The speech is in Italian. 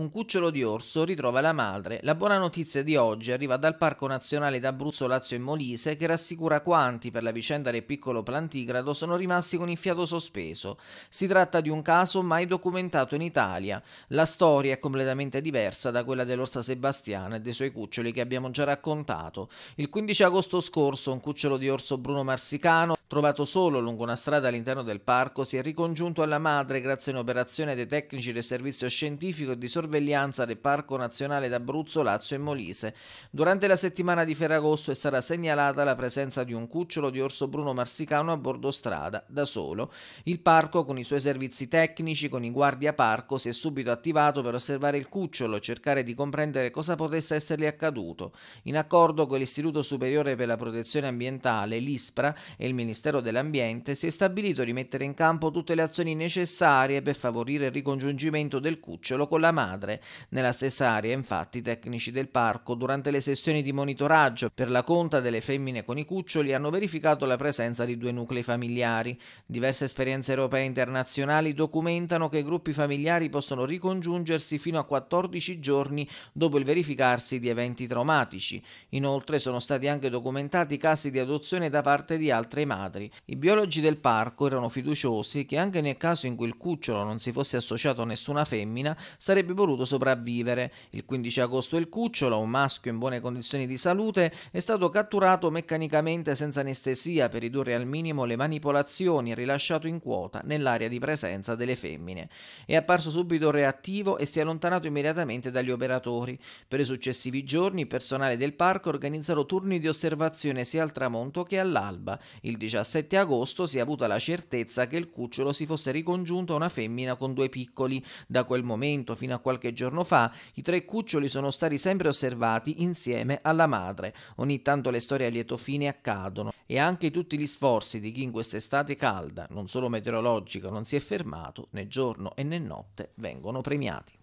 un cucciolo di orso ritrova la madre. La buona notizia di oggi arriva dal Parco Nazionale d'Abruzzo, Lazio e Molise che rassicura quanti per la vicenda del piccolo plantigrado sono rimasti con il fiato sospeso. Si tratta di un caso mai documentato in Italia. La storia è completamente diversa da quella dell'orsa Sebastiana e dei suoi cuccioli che abbiamo già raccontato. Il 15 agosto scorso un cucciolo di orso Bruno Marsicano Trovato solo lungo una strada all'interno del parco, si è ricongiunto alla madre grazie a un'operazione dei tecnici del servizio scientifico e di sorveglianza del Parco Nazionale d'Abruzzo, Lazio e Molise. Durante la settimana di Ferragosto è stata segnalata la presenza di un cucciolo di orso bruno marsicano a bordo strada, da solo. Il parco, con i suoi servizi tecnici, con i guardia parco, si è subito attivato per osservare il cucciolo e cercare di comprendere cosa potesse essergli accaduto. In accordo con l'Istituto Superiore per la Protezione Ambientale, l'ISPRA e il Ministero Ministero dell'Ambiente si è stabilito di mettere in campo tutte le azioni necessarie per favorire il ricongiungimento del cucciolo con la madre. Nella stessa area, infatti, i tecnici del parco, durante le sessioni di monitoraggio per la conta delle femmine con i cuccioli, hanno verificato la presenza di due nuclei familiari. Diverse esperienze europee e internazionali documentano che i gruppi familiari possono ricongiungersi fino a 14 giorni dopo il verificarsi di eventi traumatici. Inoltre sono stati anche documentati casi di adozione da parte di altre madri madri. I biologi del parco erano fiduciosi che anche nel caso in cui il cucciolo non si fosse associato a nessuna femmina, sarebbe voluto sopravvivere. Il 15 agosto il cucciolo, un maschio in buone condizioni di salute, è stato catturato meccanicamente senza anestesia per ridurre al minimo le manipolazioni e rilasciato in quota nell'area di presenza delle femmine. È apparso subito reattivo e si è allontanato immediatamente dagli operatori. Per i successivi giorni il personale del parco organizzò turni di osservazione sia al tramonto che all'alba. Il 17 17 agosto si è avuta la certezza che il cucciolo si fosse ricongiunto a una femmina con due piccoli. Da quel momento fino a qualche giorno fa i tre cuccioli sono stati sempre osservati insieme alla madre. Ogni tanto le storie a lieto fine accadono e anche tutti gli sforzi di chi in quest'estate calda, non solo meteorologica, non si è fermato, né giorno e né notte, vengono premiati.